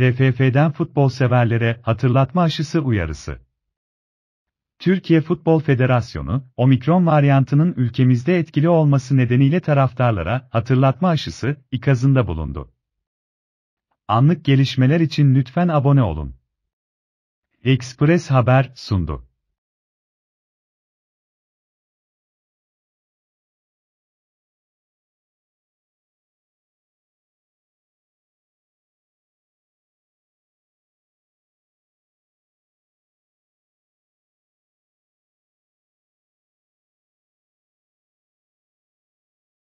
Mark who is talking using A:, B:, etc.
A: TFF'den futbol severlere hatırlatma aşısı uyarısı. Türkiye Futbol Federasyonu, omikron varyantının ülkemizde etkili olması nedeniyle taraftarlara hatırlatma aşısı ikazında bulundu. Anlık gelişmeler için lütfen abone olun. Express Haber sundu.